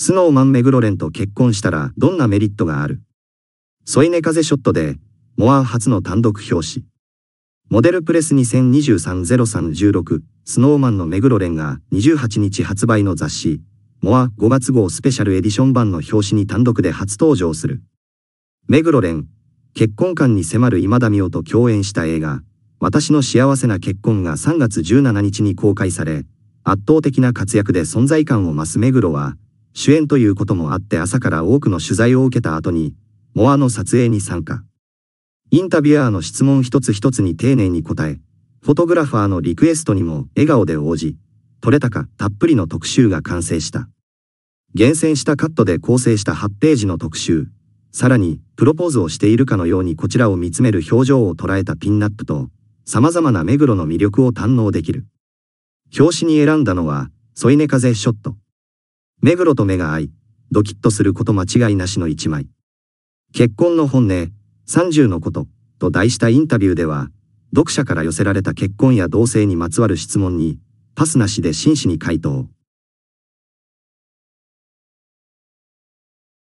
スノーマンメグロレンと結婚したらどんなメリットがある添い寝風ショットで、モア初の単独表紙。モデルプレス2023-0316スノーマンのメグロレンが28日発売の雑誌、モア5月号スペシャルエディション版の表紙に単独で初登場する。メグロレン、結婚観に迫る今田美桜と共演した映画、私の幸せな結婚が3月17日に公開され、圧倒的な活躍で存在感を増すグロは、主演ということもあって朝から多くの取材を受けた後に、モアの撮影に参加。インタビュアーの質問一つ一つに丁寧に答え、フォトグラファーのリクエストにも笑顔で応じ、撮れたかたっぷりの特集が完成した。厳選したカットで構成した8ページの特集、さらに、プロポーズをしているかのようにこちらを見つめる表情を捉えたピンナップと、様々な目黒の魅力を堪能できる。表紙に選んだのは、添い寝風ショット。目黒と目が合い、ドキッとすること間違いなしの一枚。結婚の本音、30のこと、と題したインタビューでは、読者から寄せられた結婚や同性にまつわる質問に、パスなしで真摯に回答。